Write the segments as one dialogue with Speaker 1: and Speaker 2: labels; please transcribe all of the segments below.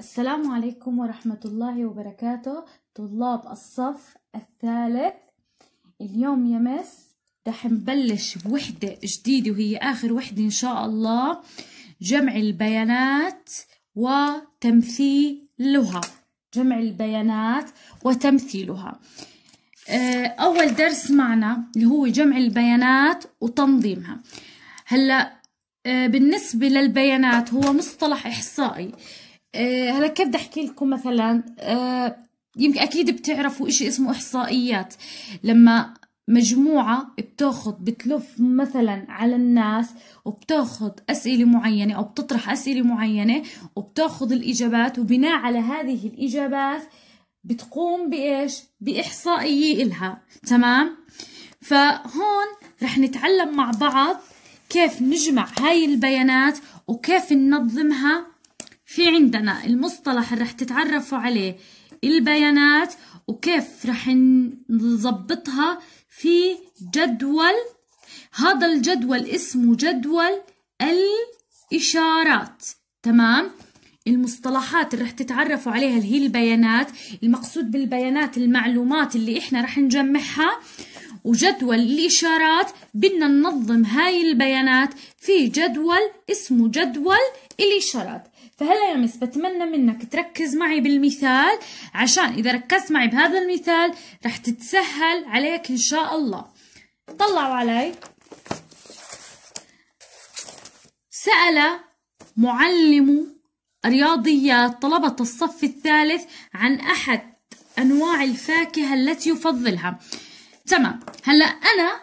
Speaker 1: السلام عليكم ورحمة الله وبركاته طلاب الصف الثالث اليوم يا مس رح نبلش بوحدة جديدة وهي آخر وحدة إن شاء الله جمع البيانات وتمثيلها جمع البيانات وتمثيلها آه، أول درس معنا اللي هو جمع البيانات وتنظيمها هلأ آه، بالنسبة للبيانات هو مصطلح إحصائي آه، هلا كيف بدي احكي لكم مثلا آه، يمكن اكيد بتعرفوا اشي اسمه احصائيات لما مجموعة بتاخذ بتلف مثلا على الناس وبتاخذ أسئلة معينة أو بتطرح أسئلة معينة وبتاخذ الإجابات وبناء على هذه الإجابات بتقوم بإيش؟ بإحصائية إلها تمام؟ فهون رح نتعلم مع بعض كيف نجمع هاي البيانات وكيف ننظمها في عندنا المصطلح اللي رح تتعرفوا عليه البيانات وكيف رح نظبطها في جدول هذا الجدول اسمه جدول الإشارات تمام؟ المصطلحات اللي رح تتعرفوا عليها اللي هي البيانات المقصود بالبيانات المعلومات اللي احنا رح نجمعها وجدول الإشارات بدنا ننظم هاي البيانات في جدول اسمه جدول الإشارات فهلا يا مس بتمنى منك تركز معي بالمثال عشان إذا ركزت معي بهذا المثال رح تتسهل عليك إن شاء الله طلعوا علي سأل معلم رياضيات طلبة الصف الثالث عن أحد أنواع الفاكهة التي يفضلها تمام هلا أنا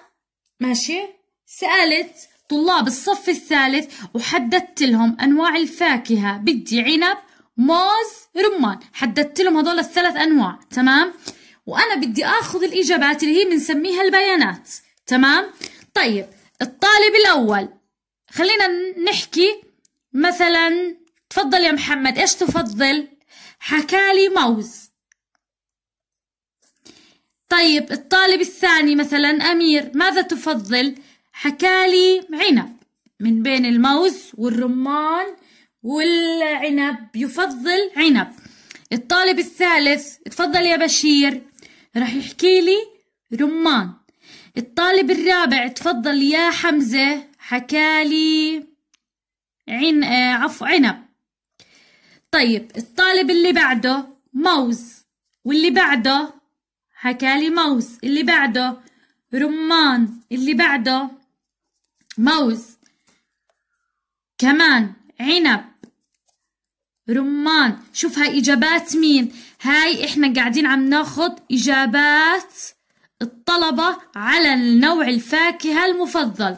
Speaker 1: ماشي سألت طلاب الصف الثالث وحددت لهم أنواع الفاكهة بدي عنب موز رمان حددت لهم هذول الثلاث أنواع تمام وأنا بدي آخذ الإجابات اللي هي بنسميها البيانات تمام طيب الطالب الأول خلينا نحكي مثلا تفضل يا محمد ايش تفضل حكالي موز طيب الطالب الثاني مثلا أمير ماذا تفضل حكالي عنب من بين الموز والرمان والعنب يفضل عنب الطالب الثالث تفضل يا بشير رح يحكي لي رمان الطالب الرابع تفضل يا حمزة حكالي عن آه، عفو عنب طيب الطالب اللي بعده موز واللي بعده حكالي موز اللي بعده رمان اللي بعده موز كمان عنب رمان شوف هاي إجابات مين هاي إحنا قاعدين عم ناخد إجابات الطلبة على النوع الفاكهة المفضل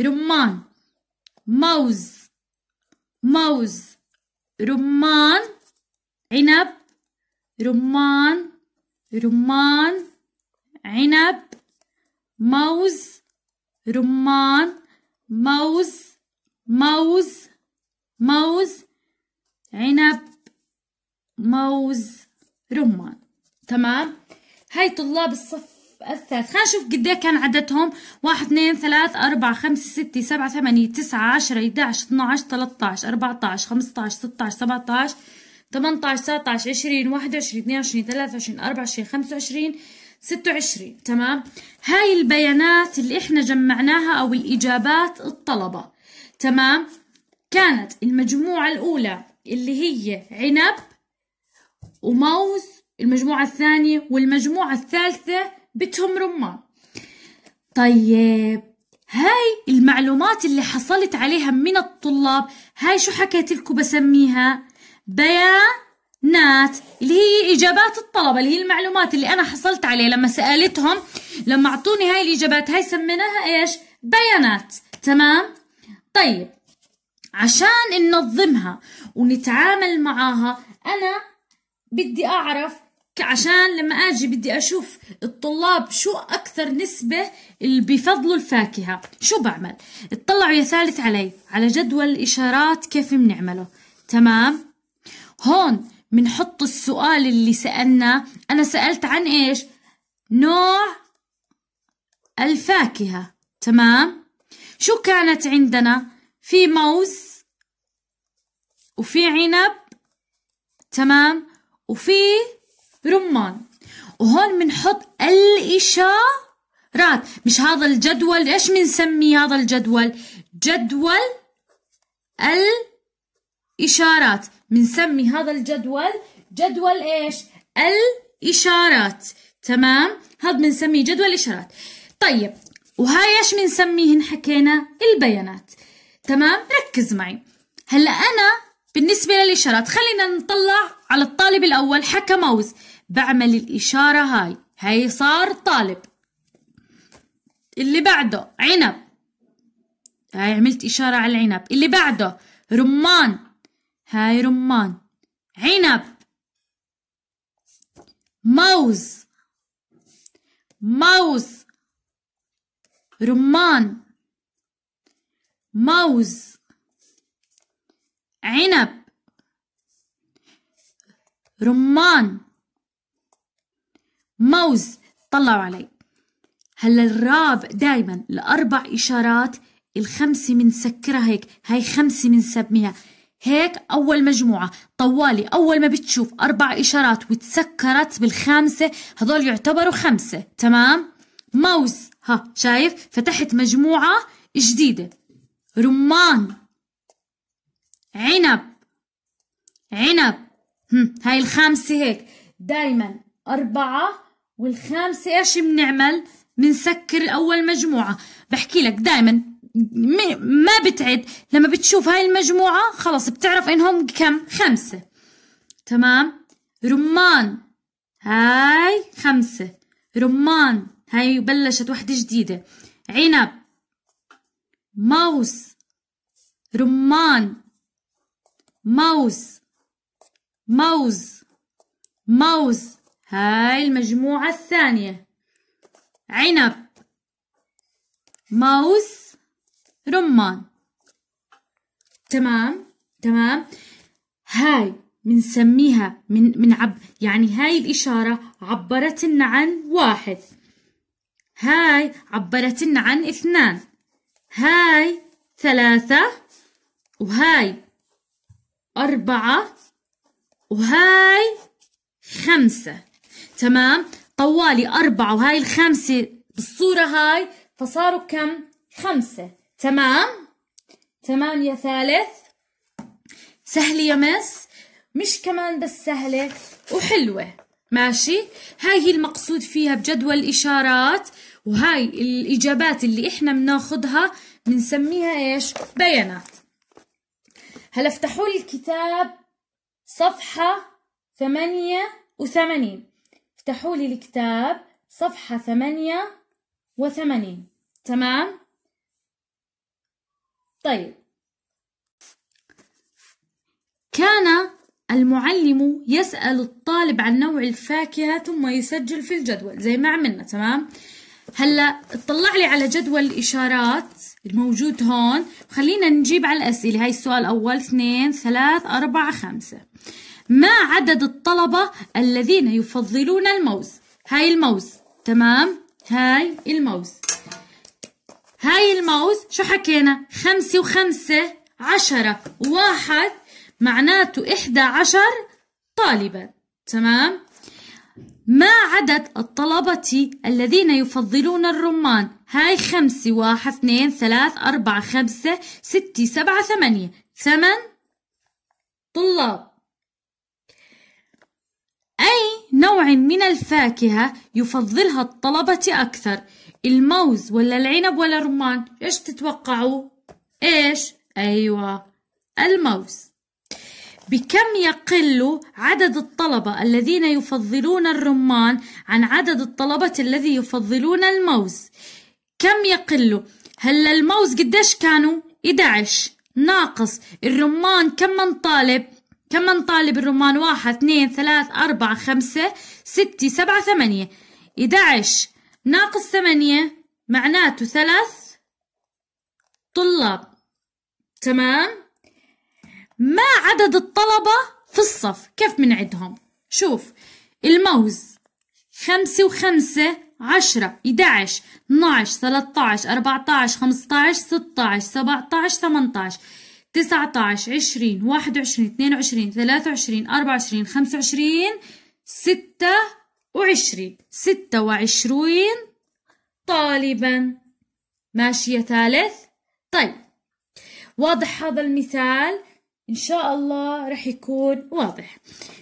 Speaker 1: رمان موز موز رمان عنب رمان رمان عنب موز رمان موز موز موز عنب موز رمان تمام هاي طلاب الصف الثالث خلينا نشوف قد ايه كان عددهم واحد اثنين ثلاث أربعة خمسة ستة سبعة ثمانية تسعة عشرة 11 12 13 14 15 16 17 18 19 عشرين 21 وعشرين اثنين وعشرين ثلاثة وعشرين أربعة وعشرين خمسة وعشرين 26 تمام هاي البيانات اللي احنا جمعناها او الاجابات الطلبه تمام كانت المجموعه الاولى اللي هي عنب وموز المجموعه الثانيه والمجموعه الثالثه بتهم رمان طيب هاي المعلومات اللي حصلت عليها من الطلاب هاي شو حكيت لكم بسميها بيان نات اللي هي إجابات الطلبة اللي هي المعلومات اللي أنا حصلت عليها لما سألتهم لما أعطوني هاي الإجابات هاي سميناها إيش بيانات تمام طيب عشان ننظمها ونتعامل معاها أنا بدي أعرف عشان لما اجي بدي اشوف الطلاب شو اكثر نسبه اللي بفضلوا الفاكهه شو بعمل اطلعوا يا ثالث علي على جدول الاشارات كيف بنعمله تمام هون بنحط السؤال اللي سألنا أنا سألت عن إيش نوع الفاكهة تمام شو كانت عندنا في موز وفي عنب تمام وفي رمان وهون بنحط الإشارات مش هذا الجدول ايش بنسمي هذا الجدول جدول الفاكهة الإشارات بنسمي هذا الجدول جدول إيش؟ الإشارات تمام؟ هذا بنسميه جدول الإشارات طيب وهاي ايش بنسميهن حكينا؟ البيانات تمام؟ ركز معي هلا أنا بالنسبة للإشارات خلينا نطلع على الطالب الأول حكى موز بعمل الإشارة هاي هاي صار طالب اللي بعده عنب هاي عملت إشارة على العنب اللي بعده رمان هاي رمان عنب موز موز رمان موز عنب رمان موز طلعوا علي هلا الراب دايما الأربع إشارات الخمسة بنسكرها هيك هاي خمسة بنسميها هيك أول مجموعة طوالي أول ما بتشوف أربع إشارات وتسكرت بالخامسة هذول يعتبروا خمسة تمام موز ها شايف فتحت مجموعة جديدة رمان عنب عنب هم. هاي الخامسة هيك دايما أربعة والخامسة إيش بنعمل بنسكر أول مجموعة بحكي لك دايما ما بتعد لما بتشوف هاي المجموعة خلص بتعرف انهم كم خمسة تمام رمان هاي خمسة رمان هاي بلشت وحدة جديدة عنب موز رمان موز موز موز هاي المجموعة الثانية عنب موز رمان تمام تمام هاي بنسميها من من عب يعني هاي الإشارة عبرت لنا عن واحد هاي عبرت لنا عن اثنان هاي ثلاثة وهاي أربعة وهاي خمسة تمام طوالي أربعة وهاي الخمسة بالصورة هاي فصاروا كم خمسة تمام تمام يا ثالث سهلة يا مس مش كمان بس سهلة وحلوة ماشي هاي هي المقصود فيها بجدول الإشارات وهاي الإجابات اللي إحنا بناخدها بنسميها إيش بيانات هلا افتحوا لي الكتاب صفحة ثمانية وثمانين افتحوا لي الكتاب صفحة ثمانية وثمانين تمام طيب كان المعلم يسأل الطالب عن نوع الفاكهة ثم يسجل في الجدول زي ما عملنا تمام هلا اطلع لي على جدول الإشارات الموجود هون خلينا نجيب على الأسئلة هاي السؤال أول اثنين ثلاث أربعة خمسة ما عدد الطلبة الذين يفضلون الموز هاي الموز تمام هاي الموز هاي الموز شو حكينا خمسة وخمسة عشرة واحد معناته إحدى عشر طالبا تمام ما عدد الطلبة الذين يفضلون الرمان هاي خمسة واحد اثنين ثلاث أربعة خمسة ستة سبعة ثمانية ثمن طلاب أي نوع من الفاكهة يفضلها الطلبة أكثر؟ الموز ولا العنب ولا الرمان ايش تتوقعوا ايش ايوه الموز بكم يقل عدد الطلبة الذين يفضلون الرمان عن عدد الطلبة الذي يفضلون الموز كم يقل هلا الموز قديش كانوا 11 ناقص الرمان كم من طالب كم من طالب الرمان واحد اثنين ثلاث أربعة خمسة ستة سبعة ثمانية 11 ناقص ثمانية معناته ثلاث طلاب تمام ما عدد الطلبة في الصف كيف بنعدهم شوف الموز خمسة وخمسة عشرة إداعش اتناعش ثلاثتاعش أربعتاعش خمستاعش ستاعش سبعتاعش تمنتاعش تسعتاعش عشرين واحد وعشرين اثنين وعشرين ثلاثة وعشرين أربعة وعشرين خمسة وعشرين ستة وعشرين ستة وعشرين طالبا ماشي يا ثالث طيب واضح هذا المثال إن شاء الله رح يكون واضح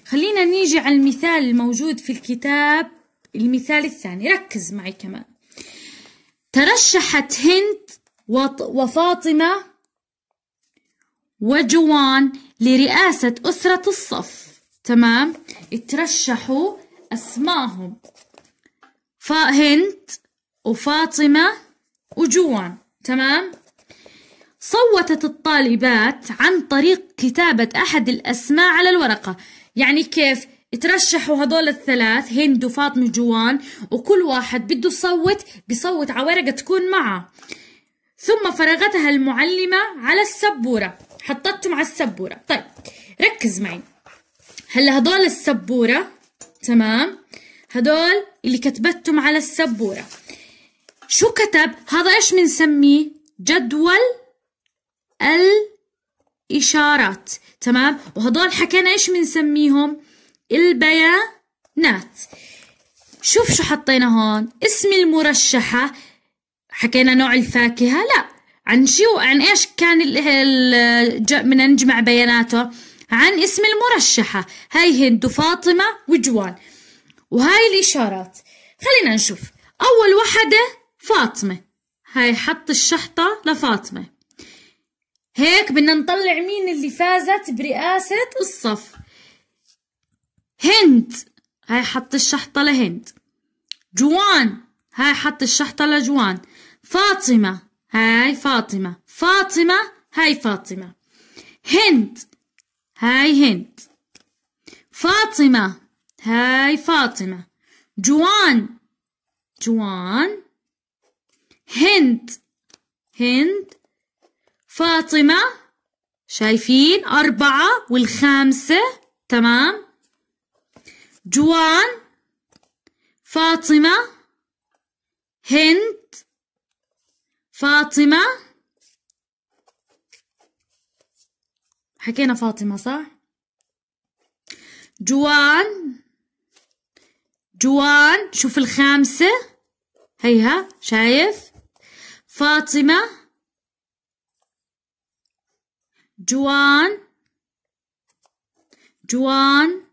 Speaker 1: خلينا نيجي على المثال الموجود في الكتاب المثال الثاني ركز معي كمان ترشحت هند وفاطمة وجوان لرئاسة أسرة الصف تمام اترشحوا أسمائهم فهند وفاطمة وجوان تمام صوتت الطالبات عن طريق كتابة أحد الأسماء على الورقة يعني كيف ترشحوا هدول الثلاث هند وفاطمة جوان وكل واحد بده صوت بصوت على ورقة تكون معه ثم فرغتها المعلمة على السبورة حطتهم على السبورة طيب ركز معي هلا هدول السبورة تمام هدول اللي كتبتهم على السبورة شو كتب هذا ايش بنسميه جدول الإشارات تمام وهدول حكينا ايش بنسميهم البيانات شوف شو حطينا هون اسم المرشحة حكينا نوع الفاكهة لا عن شو عن ايش كان ال... ال... بدنا نجمع بياناته عن اسم المرشحة هاي هند وفاطمة وجوان وهاي الإشارات خلينا نشوف أول وحدة فاطمة هاي حط الشحطة لفاطمة هيك بدنا نطلع مين اللي فازت برئاسة الصف هند هاي حط الشحطة لهند جوان هاي حط الشحطة لجوان فاطمة هاي فاطمة فاطمة هاي فاطمة هند هاي هند فاطمة هاي فاطمة جوان جوان هند هند فاطمة شايفين أربعة والخامسة تمام جوان فاطمة هند فاطمة حكينا فاطمة صح جوان جوان شوف الخامسة هيها شايف فاطمة جوان جوان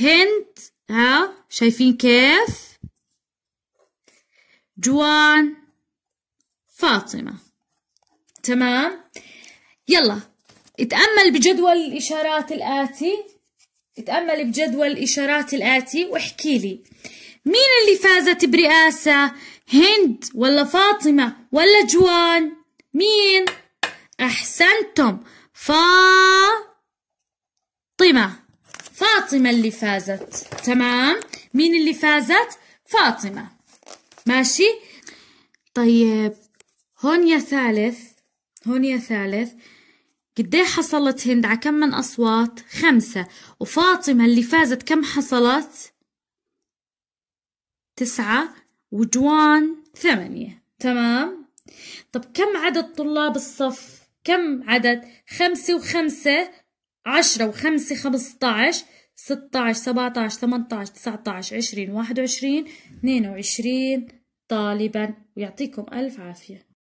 Speaker 1: هند ها شايفين كيف جوان فاطمة تمام يلا اتأمل بجدول الإشارات الآتي اتأمل بجدول الإشارات الآتي واحكي لي مين اللي فازت برئاسة هند ولا فاطمة ولا جوان مين أحسنتم فاطمة فاطمة اللي فازت تمام مين اللي فازت فاطمة ماشي طيب هون يا ثالث هون يا ثالث قديه حصلت هند على كم من أصوات؟ خمسة وفاطمة اللي فازت كم حصلت؟ تسعة وجوان ثمانية تمام؟ طب كم عدد طلاب الصف؟ كم عدد؟ خمسة وخمسة عشرة وخمسة خمسة عشر ستة عشر سبعة عشر ثمانية عشر تسعة عشر عشرين واحد وعشرين اثنين وعشرين طالبا ويعطيكم ألف عافية